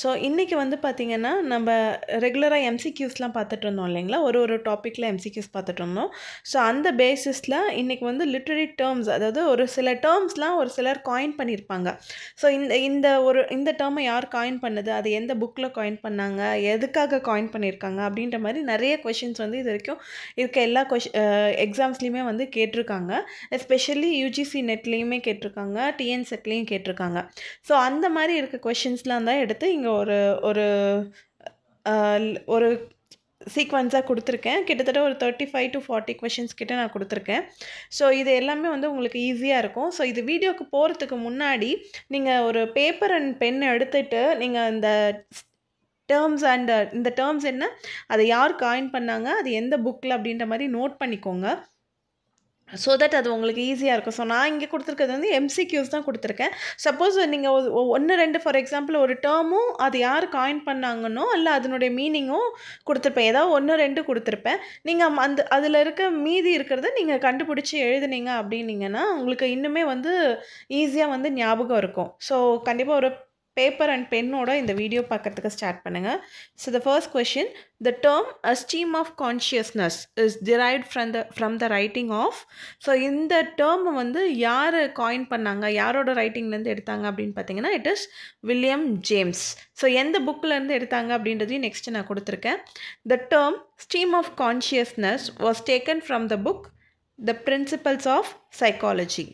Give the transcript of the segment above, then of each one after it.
So இன்றைக்கி வந்து பார்த்திங்கன்னா நம்ம ரெகுலராக எம்சிக்யூஸ்லாம் பார்த்துட்டு இருந்தோம் இல்லைங்களா ஒரு ஒரு டாப்பிக்கில் எம்சிக்யூஸ் பார்த்துட்டு இருந்தோம் ஸோ அந்த பேஸிஸில் இன்றைக்கி வந்து லிட்ரரி டேர்ம்ஸ் அதாவது ஒரு சில டேர்ம்ஸ்லாம் ஒரு சிலர் காயின் பண்ணியிருப்பாங்க ஸோ இந்த இந்த ஒரு இந்த டேர்மை யார் காயின் பண்ணுது அது எந்த புக்கில் காயின் பண்ணாங்க எதுக்காக காயின் பண்ணியிருக்காங்க அப்படின்ற மாதிரி நிறைய கொஷின்ஸ் வந்து இது வரைக்கும் இருக்க எல்லா கொஷ் எக்ஸாம்ஸ்லேயுமே வந்து கேட்டிருக்காங்க எஸ்பெஷலி யூஜிசி நெட்லேயுமே கேட்டிருக்காங்க டிஎன்செட்லேயும் கேட்டிருக்காங்க ஸோ அந்த மாதிரி இருக்க கொஷின்ஸ்லாம் தான் எடுத்து இங்கே நீங்கள் ஒரு ஒரு ஒரு சீக்வன்ஸாக கொடுத்துருக்கேன் கிட்டத்தட்ட ஒரு thirty five to forty questions கிட்ட நான் கொடுத்துருக்கேன் ஸோ இது எல்லாமே வந்து உங்களுக்கு ஈஸியாக இருக்கும் ஸோ இது வீடியோக்கு போகிறதுக்கு முன்னாடி நீங்கள் ஒரு பேப்பர் அண்ட் பென் எடுத்துகிட்டு நீங்கள் இந்த டேர்ம்ஸ் அண்ட் இந்த டேர்ம்ஸ் என்ன அதை யார் காயின் பண்ணாங்க அது எந்த புக்கில் அப்படின்ற மாதிரி நோட் பண்ணிக்கோங்க ஸோ தட் அது உங்களுக்கு ஈஸியாக இருக்கும் ஸோ நான் இங்கே கொடுத்துருக்கிறது வந்து எம்சிக்யூஸ் தான் கொடுத்துருக்கேன் சப்போஸ் நீங்கள் ஒன்று ரெண்டு ஃபார் எக்ஸாம்பிள் ஒரு டேர்மும் அது யார் காயின் பண்ணாங்கன்னோ இல்லை அதனுடைய மீனிங்கும் கொடுத்துருப்பேன் ஏதாவது ஒன்று ரெண்டு கொடுத்துருப்பேன் நீங்கள் அந்த அதில் இருக்க மீதி இருக்கிறத நீங்கள் கண்டுபிடிச்சி எழுதுனீங்க அப்படின்னீங்கன்னா உங்களுக்கு இன்னுமே வந்து ஈஸியாக வந்து ஞாபகம் இருக்கும் ஸோ கண்டிப்பாக ஒரு பேப்பர் அண்ட் பென்னோட இந்த வீடியோ பார்க்குறதுக்கு ஸ்டார்ட் பண்ணுங்கள் so the first question the term a stream of consciousness is derived from the from the writing of so இந்த டேர்மை வந்து யார் காயின் பண்ணாங்க யாரோட ரைட்டிங்லேருந்து எடுத்தாங்க அப்படின்னு பார்த்தீங்கன்னா it is William James so எந்த புக்கிலேருந்து எடுத்தாங்க அப்படின்றதையும் நெக்ஸ்ட்டு நான் கொடுத்துருக்கேன் the term stream of consciousness was taken from the book the principles of psychology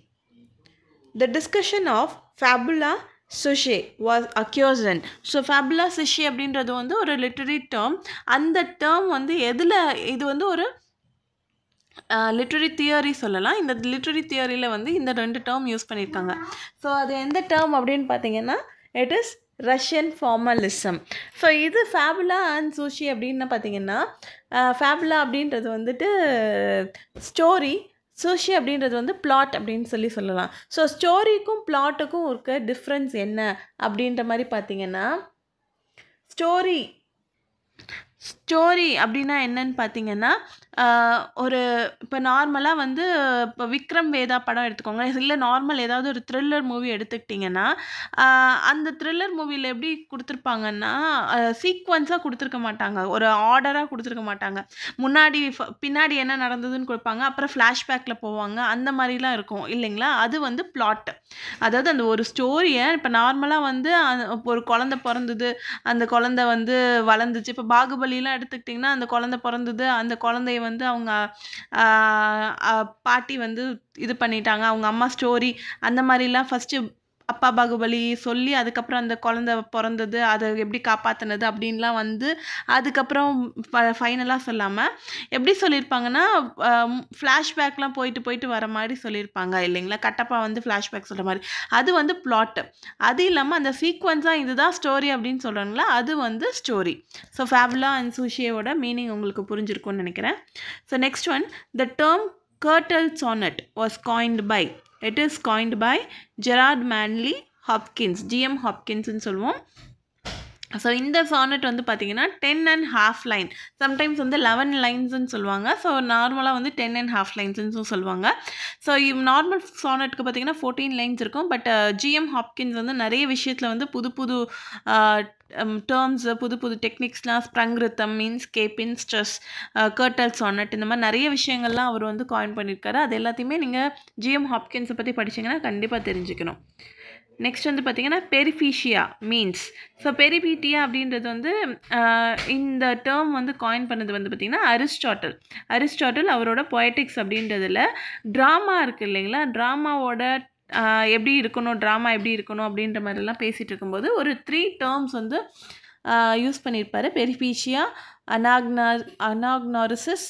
The discussion of fabula syuzhet was accusation so fabula syuzhet அப்படின்றது வந்து ஒரு லிட்ரரி டேர்ம் அந்த டேர்ம் வந்து எதில் இது வந்து ஒரு லிட்ரரி தியரி சொல்லலாம் இந்த லிட்ரரி தியரியில் வந்து இந்த ரெண்டு டேர்ம் யூஸ் பண்ணியிருக்காங்க ஸோ அது எந்த டேர்ம் அப்படின்னு பார்த்தீங்கன்னா it is Russian formalism so இது ஃபேபுலா அண்ட் சுஷி அப்படின்னு பார்த்தீங்கன்னா ஃபேபுலா அப்படின்றது வந்துட்டு ஸ்டோரி சோஷி அப்படின்றது வந்து பிளாட் அப்படின்னு சொல்லி சொல்லலாம் ஸோ ஸ்டோரிக்கும் பிளாட்டுக்கும் இருக்க டிஃப்ரென்ஸ் என்ன அப்படின்ற மாதிரி பார்த்தீங்கன்னா ஸ்டோரி ஸ்டோரி அப்படின்னா என்னன்னு பார்த்தீங்கன்னா ஒரு இப்போ நார்மலாக வந்து இப்போ விக்ரம் வேதா படம் எடுத்துக்கோங்க இல்லை நார்மல் ஏதாவது ஒரு த்ரில்லர் மூவி எடுத்துக்கிட்டிங்கன்னா அந்த த்ரில்லர் மூவியில் எப்படி கொடுத்துருப்பாங்கன்னா சீக்வன்ஸாக கொடுத்துருக்க மாட்டாங்க ஒரு ஆர்டராக கொடுத்துருக்க மாட்டாங்க முன்னாடி பின்னாடி என்ன நடந்ததுன்னு கொடுப்பாங்க அப்புறம் ஃப்ளாஷ்பேக்கில் போவாங்க அந்த மாதிரிலாம் இருக்கும் இல்லைங்களா அது வந்து பிளாட் அதாவது அந்த ஒரு ஸ்டோரியை இப்போ நார்மலாக வந்து ஒரு குழந்த பிறந்தது அந்த குழந்த வந்து வளர்ந்துச்சு இப்போ பாகுபலிலாம் எடுத்துக்கிட்டிங்கன்னா அந்த குழந்த பிறந்தது அந்த குழந்தைய வந்து அவங்க பாட்டி வந்து இது பண்ணிட்டாங்க அவங்க அம்மா ஸ்டோரி அந்த மாதிரிலாம் ஃபஸ்ட்டு அப்பா பாகுபலி சொல்லி அதுக்கப்புறம் அந்த குழந்த பிறந்தது அதை எப்படி காப்பாற்றினது அப்படின்லாம் வந்து அதுக்கப்புறம் ஃபைனலாக சொல்லாமல் எப்படி சொல்லியிருப்பாங்கன்னா ஃப்ளாஷ்பேக்லாம் போயிட்டு போயிட்டு வர மாதிரி சொல்லியிருப்பாங்க இல்லைங்களா கட்டப்பா வந்து ஃப்ளாஷ்பேக் சொல்கிற மாதிரி அது வந்து ப்ளாட்டு அது இல்லாமல் அந்த சீக்வன்ஸாக இதுதான் ஸ்டோரி அப்படின்னு சொல்கிறாங்களா அது வந்து ஸ்டோரி ஸோ ஃபேபுலா அண்ட் சூஷியோட மீனிங் உங்களுக்கு புரிஞ்சிருக்கும்னு நினைக்கிறேன் so next one the term curtal sonnet was coined by it is coined by Gerard Manley Hopkins G.M. Hopkins சொல்லுவோம் ஸோ இந்த சானட் வந்து பார்த்திங்கன்னா ten and half line sometimes வந்து eleven லைன்ஸ்னு சொல்லுவாங்க ஸோ நார்மலாக வந்து டென் அண்ட் ஹாஃப் லைன்ஸ்ன்னு சொல்லுவாங்க ஸோ நார்மல் சானட்க்கு பார்த்திங்கன்னா ஃபோர்டீன் லைன்ஸ் இருக்கும் பட் ஜிஎம் ஹாப்கின்ஸ் வந்து நிறைய விஷயத்தில் வந்து புது புது டேர்ம்ஸு புது புது டெக்னிக்ஸ்லாம் sprung rhythm means keeping stress curtal sonnet இந்த மாதிரி நிறைய விஷயங்கள்லாம் அவர் வந்து காயின் பண்ணியிருக்காரு அது எல்லாத்தையுமே நீங்கள் ஜிஎம் ஹாப்கின்ஸை பற்றி படித்தீங்கன்னா கண்டிப்பாக தெரிஞ்சுக்கணும் நெக்ஸ்ட் வந்து பார்த்திங்கன்னா பெரிஃபீஷியா மீன்ஸ் ஸோ பெரிபீட்டியா அப்படின்றது வந்து இந்த டேர்ம் வந்து காயின் பண்ணது வந்து பார்த்திங்கன்னா அரிஸ்டாட்டல் அரிஸ்டாட்டல் அவரோட பொயட்டிக்ஸ் அப்படின்றதில் ட்ராமா இருக்குது இல்லைங்களா ட்ராமாவோட எப்படி இருக்கணும் ட்ராமா எப்படி இருக்கணும் அப்படின்ற மாதிரிலாம் பேசிகிட்டு இருக்கும்போது ஒரு த்ரீ டேர்ம்ஸ் வந்து யூஸ் பண்ணியிருப்பார் பெரிபீஷியா அனாக்னா அனாக்னாரிசஸ்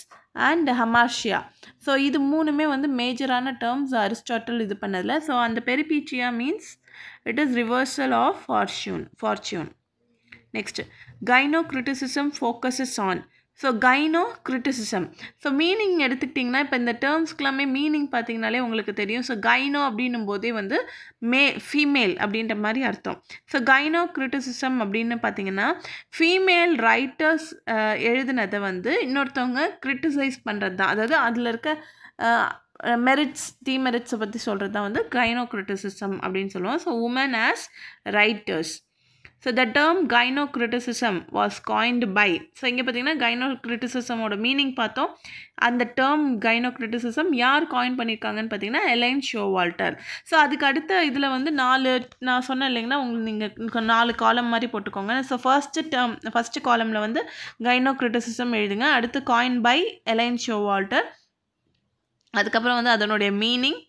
அண்ட் ஹமாஷியா ஸோ இது மூணுமே வந்து மேஜரான டேர்ம்ஸ் அரிஸ்டாட்டல் இது பண்ணதில் ஸோ அந்த peripeteia means it It is reversal of fortune. fortune. Next, gynocriticism focuses on so gynocriticism so meaning எடுத்துக்கிட்டிங்கன்னா இப்போ இந்த டேர்ம்ஸ்க்கெல்லாமே மீனிங் பார்த்தீங்கனாலே உங்களுக்கு தெரியும் ஸோ கைனோ அப்படின்னும் போதே வந்து மே ஃபீமேல் அப்படின்ற மாதிரி அர்த்தம் ஸோ கைனோ கிரிட்டிசிசம் அப்படின்னு பார்த்தீங்கன்னா ஃபீமேல் ரைட்டர்ஸ் எழுதினதை வந்து இன்னொருத்தவங்க கிரிட்டிசைஸ் பண்ணுறது தான் அதாவது அதில் இருக்க மெரிட்ஸ் டிமெரிட்ஸை பற்றி சொல்கிறது தான் வந்து கைனோக்ரிட்டிசிசம் அப்படின்னு சொல்லுவோம் so woman as writers so the term gyno was coined by so இங்கே பார்த்தீங்கன்னா கைனோக்ரிட்டிசிசமோட மீனிங் பார்த்தோம் அந்த டேர்ம் கைனோக்ரிட்டிசிசம் யார் காயின் பண்ணியிருக்காங்கன்னு பார்த்தீங்கன்னா எலைன் ஷோ வால்டர் ஸோ அதுக்கு அடுத்த இதில் வந்து நாலு நான் சொன்னேன் இல்லைங்கன்னா உங்களுக்கு நீங்கள் நாலு காலம் மாதிரி போட்டுக்கோங்க ஸோ ஃபர்ஸ்ட்டு டேர்ம் ஃபஸ்ட்டு காலமில் வந்து கைனோக்ரிட்டிசிசம் எழுதுங்க அடுத்து coin by Elaine Showalter அதுக்கப்புறம் வந்து அதனுடைய மீனிங்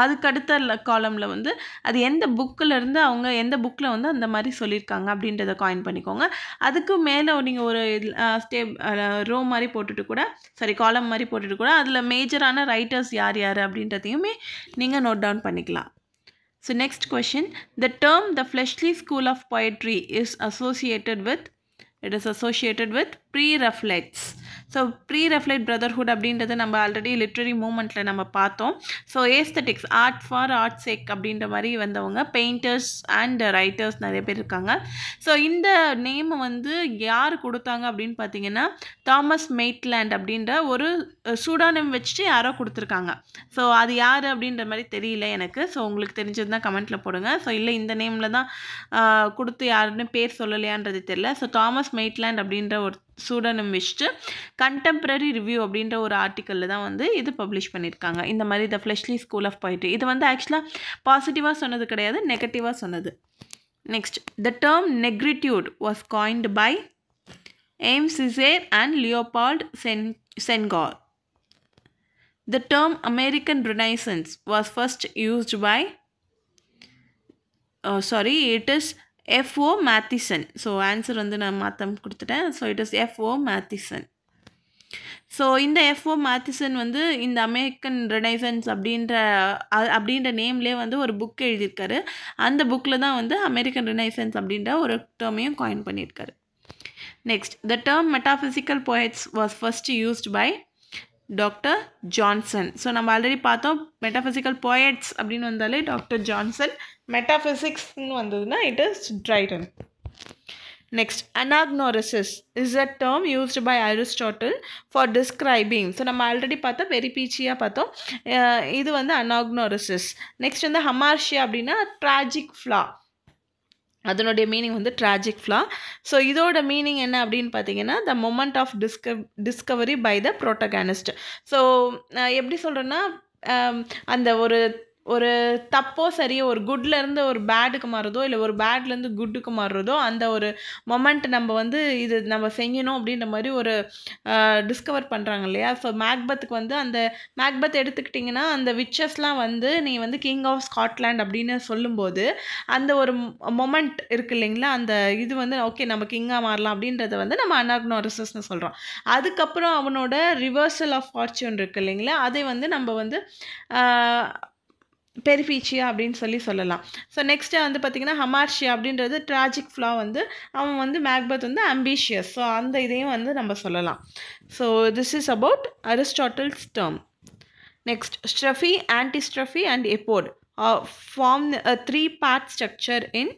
அதுக்கடுத்த காலமில் வந்து அது எந்த புக்கிலேருந்து அவங்க எந்த புக்கில் வந்து அந்த மாதிரி சொல்லியிருக்காங்க அப்படின்றத காயின் பண்ணிக்கோங்க அதுக்கு மேலே நீங்கள் ஒரு ஸ்டே ரோ மாதிரி போட்டுட்டு கூட சாரி காலம் மாதிரி போட்டுட்டு கூட அதில் மேஜரான ரைட்டர்ஸ் யார் யார் அப்படின்றதையுமே நீங்கள் நோட் டவுன் பண்ணிக்கலாம் so next question the term the fleshly school of poetry is associated with it is associated with Pre Raphaelites so Pre Raphaelite brotherhood அப்படின்றத நம்ம ஆல்ரெடி லிட்ரரி மூமெண்ட்டில் நம்ம பார்த்தோம் so aesthetics art for art sake அப்படின்ற மாதிரி வந்தவங்க painters and writers நிறைய பேர் இருக்காங்க ஸோ இந்த நேம் வந்து யார் கொடுத்தாங்க அப்படின்னு பார்த்தீங்கன்னா தாமஸ் மெய்ட்லேண்ட் அப்படின்ற ஒரு சூடானம் வச்சுட்டு யாரோ கொடுத்துருக்காங்க ஸோ அது யார் அப்படின்ற மாதிரி தெரியல எனக்கு ஸோ உங்களுக்கு தெரிஞ்சதுன்னா கமெண்ட்டில் போடுங்க ஸோ இல்லை இந்த நேமில் தான் கொடுத்து யாருன்னு பேர் சொல்லலையான்றது தெரியல ஸோ தாமஸ் மெய்ட்லேண்ட் அப்படின்ற ஒரு சூடனும் விஷ்டு கண்டெம்ப்ரரி ரிவ்யூ அப்படின்ற ஒரு ஆர்டிக்கலில் தான் வந்து இது பப்ளிஷ் பண்ணியிருக்காங்க இந்த மாதிரி the fleshly school of poetry இது வந்து ஆக்சுவலாக பாசிட்டிவாக சொன்னது கிடையாது நெகட்டிவாக சொன்னது next the term negritude was coined by Aime Cesaire and Leopold Sen Senghor the term American renaissance was first used by sorry it is F O Matthiessen so answer வந்து நான் மாற்ற கொடுத்துட்டேன் so it is F O Matthiessen so இந்த F O Matthiessen வந்து இந்த American renaissance அப்படின்ற அப்படின்ற நேம்லேயே வந்து ஒரு புக் எழுதியிருக்காரு அந்த புக்கில் தான் வந்து அமெரிக்கன் ரெனைசன்ஸ் அப்படின்ற ஒரு டேர்மையும் காயின் பண்ணியிருக்காரு next the term metaphysical poets was first used by doctor Johnson so நம்ம ஆல்ரெடி பார்த்தோம் மெட்டாஃபிசிக்கல் போயட்ஸ் அப்படின்னு வந்தாலே டாக்டர் ஜான்சன் மெட்டாஃபிசிக்ஸ்னு வந்ததுன்னா it is Dryden next anagnorisis is a term used by Aristotle for describing so நம்ம already பார்த்தோம் very பீச்சியாக பார்த்தோம் இது வந்து அனாக்னோரசிஸ் நெக்ஸ்ட் வந்து ஹமார்ஷியா அப்படின்னா ட்ராஜிக் ஃப்ளா அதனுடைய மீனிங் வந்து ட்ராஜிக் ஃப்ளா ஸோ இதோட மீனிங் என்ன அப்படின்னு பார்த்தீங்கன்னா the moment of disc discovery by the protagonist so எப்படி சொல்கிறேன்னா அந்த ஒரு ஒரு தப்போ சரியோ ஒரு குட்லேருந்து ஒரு பேடுக்கு மாறுறதோ இல்லை ஒரு பேட்லேருந்து குட்டுக்கு மாறுறதோ அந்த ஒரு மொமெண்ட் நம்ம வந்து இது நம்ம செய்யணும் அப்படின்ற மாதிரி ஒரு டிஸ்கவர் பண்ணுறாங்க இல்லையா ஸோ மேக்பத்துக்கு வந்து அந்த மேக்பத் எடுத்துக்கிட்டிங்கன்னா அந்த விச்சஸ்லாம் வந்து நீ வந்து கிங் ஆஃப் ஸ்காட்லாண்ட் அப்படின்னு சொல்லும்போது அந்த ஒரு மொமெண்ட் இருக்கு இல்லைங்களா அந்த இது வந்து ஓகே நம்ம கிங்காக மாறலாம் அப்படின்றத வந்து நம்ம அனாக்னோரிசஸ்னு சொல்கிறோம் அதுக்கப்புறம் அவனோட ரிவர்சல் ஆஃப் ஃபார்ச்சூன் இருக்கு இல்லைங்களா அதை வந்து நம்ம வந்து பெரிஃபீச்சியா அப்படின்னு சொல்லி சொல்லலாம் ஸோ நெக்ஸ்ட்டு வந்து பார்த்திங்கன்னா ஹமார்ஷியா அப்படின்றது ட்ராஜிக் ஃப்ளா வந்து அவன் வந்து மேக்பத் வந்து அம்பிஷியஸ் ஸோ அந்த இதையும் வந்து நம்ம சொல்லலாம் so this is about Aristotle's term next strophe antistrophe and epode form three part structure in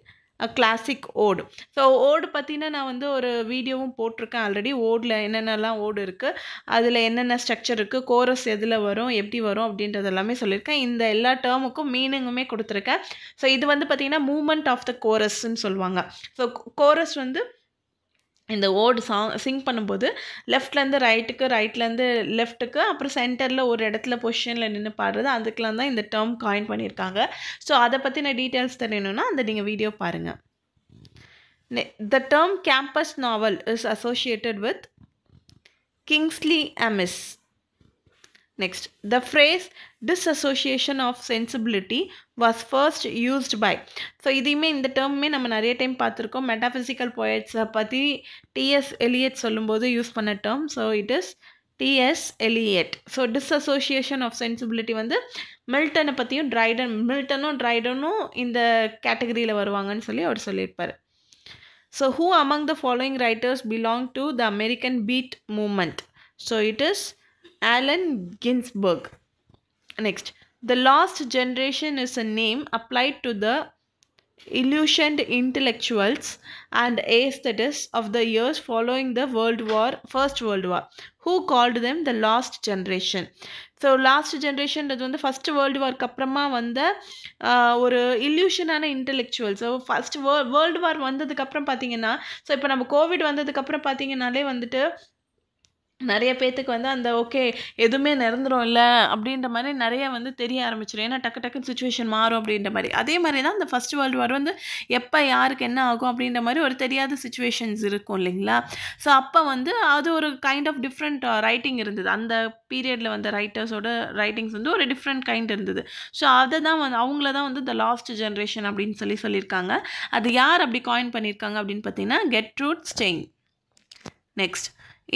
classic ode so ode பார்த்திங்கன்னா நான் வந்து ஒரு வீடியோவும் போட்டிருக்கேன் ஆல்ரெடி ஓடில் என்னென்னலாம் ஓடு இருக்குது அதில் என்னென்ன ஸ்ட்ரக்சர் இருக்குது கோரஸ் எதில் வரும் எப்படி வரும் அப்படின்றது எல்லாமே சொல்லியிருக்கேன் இந்த எல்லா டேர்முக்கும் மீனிங்குமே கொடுத்துருக்கேன் ஸோ இது வந்து பார்த்திங்கன்னா மூமெண்ட் ஆஃப் த கோரஸ்ன்னு சொல்லுவாங்க ஸோ கோரஸ் வந்து இந்த ஓடு சாங் சிங் பண்ணும்போது லெஃப்ட்லேருந்து ரைட்டுக்கு ரைட்லேருந்து லெஃப்ட்டுக்கு அப்புறம் சென்டரில் ஒரு இடத்துல பொசிஷனில் நின்று பாடுறது அதுக்கெலாம் தான் இந்த டேர்ம் காயின் பண்ணியிருக்காங்க ஸோ அதை பற்றின டீட்டெயில்ஸ் தெரியணும்னா அந்த நீங்கள் வீடியோ பாருங்கள் நெ the term campus novel is associated with Kingsley Amis Next, the phrase disassociation of sensibility was first used by so இதையுமே இந்த டேர்முமே நம்ம நிறைய டைம் பார்த்துருக்கோம் மெட்டாஃபிசிக்கல் போயட்ஸை பற்றி டிஎஸ் எலியட் சொல்லும்போது யூஸ் பண்ண term so it is T S Eliot so dissociation of sensibility வந்து மில்டனை பற்றியும் ட்ரைடன் மில்டனும் ட்ரைடனும் இந்த கேட்டகரியில் வருவாங்கன்னு சொல்லி அவர் சொல்லியிருப்பார் so who among the following writers belong to the American beat movement so it is Allen Ginsberg. Next, the lost generation is a name applied to the illusioned intellectuals and aesthetists of the years following the world war first world war who called them the last generation so last ஜென்ரேஷன்றது வந்து first world வார்க்கு அப்புறமா வந்த ஒரு இல்யூஷனான intellectual so first world world war வந்ததுக்கப்புறம் பார்த்தீங்கன்னா so இப்போ நம்ம கோவிட் வந்ததுக்கப்புறம் பார்த்தீங்கன்னாலே வந்துட்டு நிறைய பேர்த்துக்கு வந்து அந்த ஓகே எதுவுமே நிரந்தரம் இல்லை அப்படின்ற மாதிரி நிறைய வந்து தெரிய ஆரம்பிச்சிடும் ஏன்னா டக்கு டக்குன்னு சுச்சுவேஷன் மாறும் அப்படின்ற மாதிரி அதே மாதிரி தான் அந்த ஃபஸ்ட் வேர்ல்டு வார் வந்து எப்போ யாருக்கு என்ன ஆகும் அப்படின்ற மாதிரி ஒரு தெரியாத சுச்சுவேஷன்ஸ் இருக்கும் இல்லைங்களா ஸோ அப்போ வந்து அது ஒரு கைண்ட் ஆஃப் டிஃப்ரெண்ட் ரைட்டிங் இருந்தது அந்த பீரியடில் வந்த ரைட்டர்ஸோட ரைட்டிங்ஸ் வந்து ஒரு டிஃப்ரெண்ட் கைண்ட் இருந்தது ஸோ அதை தான் வந்து அவங்கள தான் வந்து த லாஸ்ட் ஜென்ரேஷன் அப்படின்னு சொல்லி சொல்லியிருக்காங்க அது யார் அப்படி காயின் பண்ணியிருக்காங்க அப்படின்னு பார்த்தீங்கன்னா Gertrude Stein next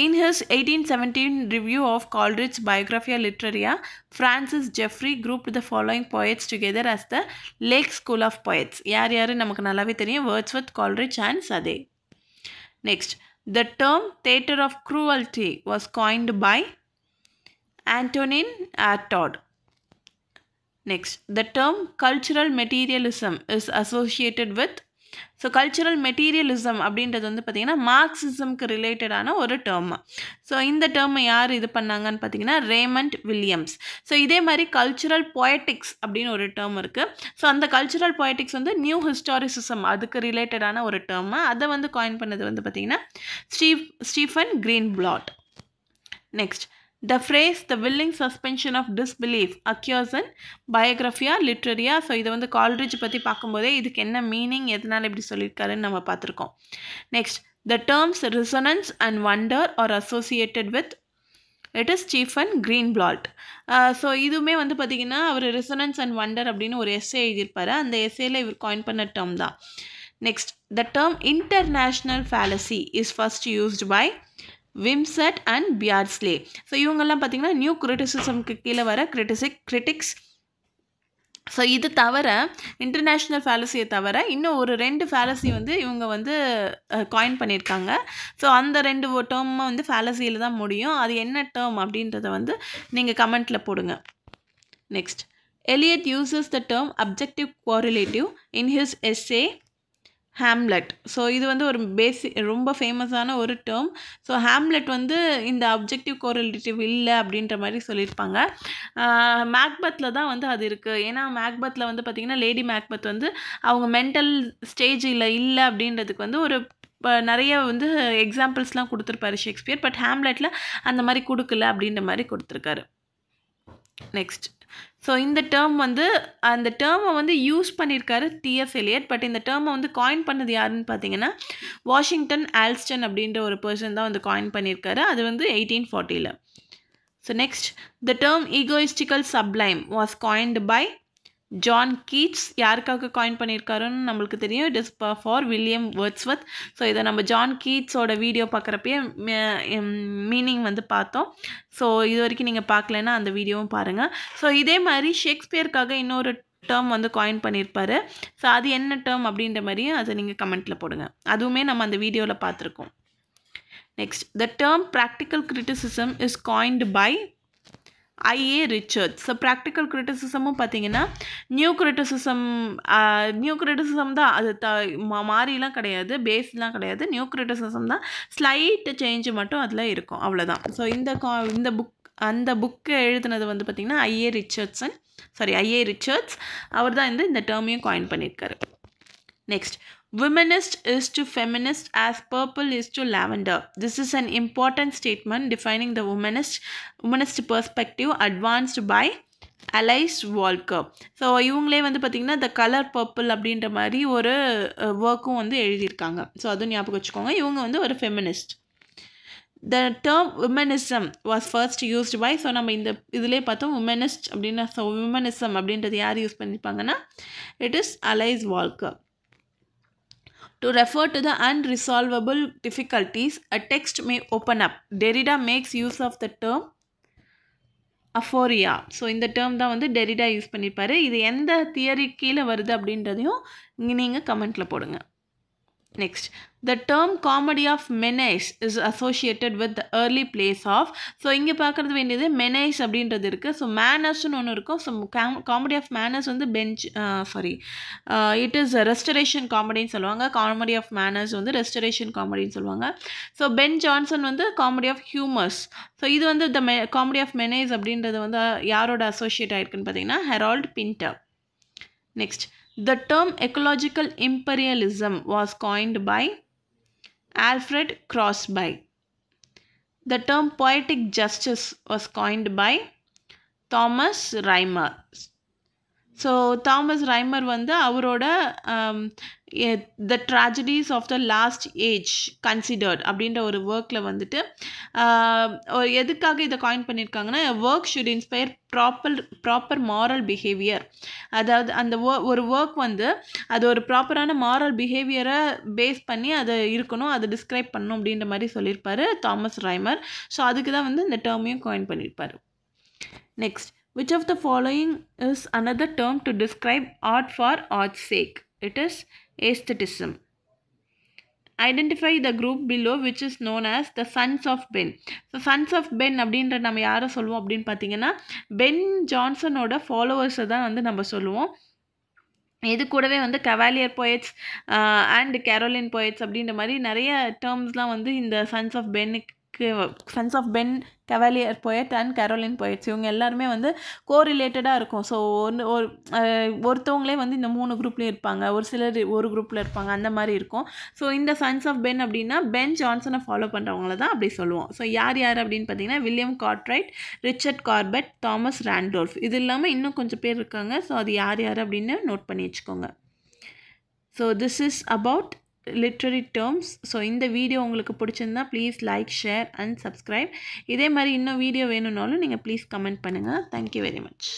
In his 1817 review of Coleridge's Biographia Literaria, Francis Jeffrey grouped the following poets together as the Lake School of Poets. யார் யார் நமக்கு நல்லாவே Wordsworth, Coleridge and Sade. Next, the term theatre of cruelty was coined by Antonin Artaud. Next, the term cultural materialism is associated with so cultural materialism அப்படின்றது வந்து பார்த்திங்கன்னா மார்க்சிசம்க்கு ரிலேட்டடான ஒரு term so இந்த டேர்மை யார் இது பண்ணாங்கன்னு பார்த்தீங்கன்னா ரேமண்ட் வில்லியம்ஸ் ஸோ இதே மாதிரி கல்ச்சுரல் பொயட்டிக்ஸ் அப்படின்னு ஒரு டேர்ம் இருக்குது ஸோ அந்த கல்ச்சுரல் பொயட்டிக்ஸ் வந்து நியூ ஹிஸ்டாரிசிசம் அதுக்கு ரிலேட்டடான ஒரு டேர்ம் அதை வந்து காயின் பண்ணது வந்து பார்த்திங்கன்னா Steph Stephen Greenblatt next The phrase the willing suspension of disbelief occurs in biography literaria so இதை வந்து கால்ரிட்ஜ் பற்றி பார்க்கும்போதே இதுக்கு என்ன மீனிங் எதனால் இப்படி சொல்லியிருக்காருன்னு நம்ம பார்த்துருக்கோம் next the terms resonance and wonder are associated with it is Stephen Greenblatt so இதுவுமே வந்து பார்த்திங்கன்னா அவர் ரிசனன்ஸ் அண்ட் வண்டர் அப்படின்னு ஒரு எஸ்ஏ எழுதியிருப்பார் அந்த எஸ்ஏயில் இவர் காயின் பண்ண டேர்ம் தான் next the term intentional fallacy is first used by Wimsatt and Beardsley so இவங்கெல்லாம் பார்த்திங்கன்னா நியூ கிரிட்டிசிசம்க்கு கீழே வர கிரிட்டிசிக் கிரிட்டிக்ஸ் ஸோ இது தவிர இன்டர்நேஷ்னல் ஃபேலசியை தவிர இன்னும் ஒரு ரெண்டு ஃபேலசி வந்து இவங்க வந்து காயின் பண்ணியிருக்காங்க ஸோ அந்த ரெண்டு டேர்மும் வந்து ஃபேலசியில் தான் முடியும் அது என்ன டேர்ம் அப்படின்றத வந்து நீங்கள் கமெண்ட்டில் போடுங்க next Eliot uses the term objective correlative in his essay Hamlet so இது வந்து ஒரு பேசி ரொம்ப ஃபேமஸான ஒரு டேர்ம் ஸோ ஹேம்லெட் வந்து இந்த அப்ஜெக்டிவ் கோரலிட்டிவ் இல்லை அப்படின்ற மாதிரி சொல்லியிருப்பாங்க மேக்பத்தில் தான் வந்து அது இருக்குது ஏன்னா மேக்பத்தில் வந்து பார்த்திங்கன்னா லேடி மேக்பத் வந்து அவங்க மென்டல் ஸ்டேஜில் இல்லை அப்படின்றதுக்கு வந்து ஒரு இப்போ நிறைய வந்து எக்ஸாம்பிள்ஸ்லாம் கொடுத்துருப்பாரு ஷேக்ஸ்பியர் பட் ஹேம்லெட்டில் அந்த மாதிரி கொடுக்கல அப்படின்ற மாதிரி கொடுத்துருக்காரு நெக்ஸ்ட் ஸோ இந்த டேர்ம் வந்து அந்த டேர்மை வந்து யூஸ் பண்ணியிருக்காரு டிஎஃப் எலியட் பட் இந்த டேர்மை வந்து காயின் பண்ணது யாருன்னு பார்த்தீங்கன்னா வாஷிங்டன் ஆல்ஸ்டன் அப்படின்ற ஒரு பர்சன் தான் வந்து காயின் பண்ணியிருக்காரு அது வந்து எயிட்டீன் ஃபார்ட்டியில் so next the term egotistical sublime was coined by John Keats யாருக்காக காயின் பண்ணியிருக்காருன்னு நம்மளுக்கு தெரியும் it is for William Wordsworth so இதை நம்ம ஜான் கீட்ஸோட வீடியோ பார்க்குறப்பயே மீனிங் வந்து பார்த்தோம் ஸோ இது வரைக்கும் நீங்கள் பார்க்கலன்னா அந்த வீடியோவும் பாருங்கள் ஸோ இதே மாதிரி ஷேக்ஸ்பியருக்காக இன்னொரு டேர்ம் வந்து காயின் பண்ணியிருப்பார் ஸோ அது என்ன டேர்ம் அப்படின்ற மாதிரியும் அதை நீங்கள் கமெண்ட்டில் போடுங்க அதுவுமே நம்ம அந்த வீடியோவில் பார்த்துருக்கோம் next the term practical criticism is coined by I A Richards so practical கிரிட்டிசிசமும் பார்த்தீங்கன்னா நியூ கிரிட்டிசிசம் நியூ கிரிட்டிசிசம் தான் அது த மாறிலாம் கிடையாது பேஸ்லாம் கிடையாது நியூ கிரிட்டிசிசம் தான் ஸ்லைட்டு சேஞ்சு மட்டும் அதில் இருக்கும் அவ்வளோதான் ஸோ இந்த கா இந்த புக் அந்த புக்கு எழுதுனது வந்து பார்த்திங்கன்னா I A Richardson sorry I A Richards அவர் தான் இந்த இந்த டேர்மையும் காயின் பண்ணியிருக்காரு next Womanist is to feminist as purple is to lavender. This is an important statement defining the womanist, womanist perspective advanced by Alice Walker so இவங்களே வந்து பார்த்திங்கன்னா the colour purple அப்படின்ற மாதிரி ஒரு ஒர்க்கும் வந்து எழுதியிருக்காங்க ஸோ அதுவும் ஞாபகம் வச்சுக்கோங்க இவங்க வந்து ஒரு feminist the term womanism was first used by so நம்ம இந்த இதிலே பார்த்தோம் உமனிஸ்ட் அப்படின்னு ஸோ உமனிசம் அப்படின்றது யார் யூஸ் பண்ணியிருப்பாங்கன்னா it is Alice Walker To refer to the unresolvable difficulties a text may open up. Derrida makes use of the term aporia so இந்த term தான் வந்து டெரிடா யூஸ் பண்ணியிருப்பாரு இது எந்த தியரி கீழே வருது அப்படின்றதையும் இங்கே நீங்கள் கமெண்ட்டில் போடுங்க next the term comedy of menace is associated with the early plays of so இங்கே பார்க்குறது வேண்டியது மெனேஸ் அப்படின்றது இருக்குது ஸோ மேனர்ஸ்னு ஒன்று இருக்கும் ஸோ காமெடி ஆஃப் மேனர்ஸ் வந்து French sorry it is restoration காமெடின்னு சொல்லுவாங்க காமெடி ஆஃப் மேனர்ஸ் வந்து ரெஸ்டரேஷன் காமெடின்னு சொல்லுவாங்க ஸோ பென் ஜான்சன் வந்து காமெடி ஆஃப் ஹியூமர்ஸ் ஸோ இது வந்து த மெ காமெடி ஆஃப் மெனேஸ் அப்படின்றது வந்து யாரோட அசோசியேட் ஆகிருக்குன்னு பார்த்தீங்கன்னா Harold Pinter next the term ecological imperialism was coined by Alfred Crosby. The term poetic justice was coined by Thomas Rymer So Thomas Rymer வந்து அவரோட um, the tragedies of the last age considered அப்படின்ற ஒரு ஒர்க்கில் வந்துட்டு எதுக்காக இதை coin பண்ணியிருக்காங்கன்னா work should inspire proper proper moral behaviour அதாவது அந்த ஒரு ஒர்க் வந்து அது ஒரு ப்ராப்பரான மாரல் பிஹேவியரை பேஸ் பண்ணி அதை இருக்கணும் அதை டிஸ்கிரைப் பண்ணணும் அப்படின்ற மாதிரி சொல்லியிருப்பார் தாமஸ் ரைமர் ஸோ அதுக்கு தான் வந்து இந்த டேர்மையும் காயின் பண்ணியிருப்பார் next which of the following is another term to describe art for art sake it is aestheticism. Identify the group below which is known as the sons of Ben so sons of Ben அப்படின்ற நம்ம யாரை சொல்லுவோம் அப்படின்னு பார்த்தீங்கன்னா pen ஜான்சனோட ஃபாலோவர்ஸை தான் வந்து நம்ம சொல்லுவோம் இது கூடவே வந்து Cavalier poets and Caroline poets அப்படின்ற மாதிரி நிறைய டேர்ம்ஸ்லாம் வந்து இந்த சன்ஸ் ஆஃப் பென்னுக்கு sons of Ben Cavalier poet and Caroline poets இவங்க எல்லாருமே வந்து கோ ரிலேட்டடாக இருக்கும் ஸோ ஒன்று ஒரு ஒருத்தவங்களே வந்து இந்த மூணு குரூப்லேயும் இருப்பாங்க ஒரு சிலர் ஒரு குரூப்பில் இருப்பாங்க அந்த மாதிரி இருக்கும் ஸோ இந்த சன்ஸ் ஆஃப் பென் அப்படின்னா பென் ஜான்சனை ஃபாலோ பண்ணுறவங்கள தான் அப்படி சொல்லுவோம் ஸோ யார் யார் அப்படின்னு பார்த்தீங்கன்னா William Cartwright Richard Corbet Thomas Randolph இது இல்லாமல் இன்னும் கொஞ்சம் பேர் இருக்காங்க ஸோ அது யார் யார் அப்படின்னு நோட் பண்ணி வச்சுக்கோங்க so this is about literary terms so இந்த வீடியோ உங்களுக்கு பிடிச்சிருந்தா please like share and subscribe இதே மாதிரி இன்னும் வீடியோ வேணும்னாலும் நீங்கள் ப்ளீஸ் கமெண்ட் பண்ணுங்கள் தேங்க்யூ வெரி மச்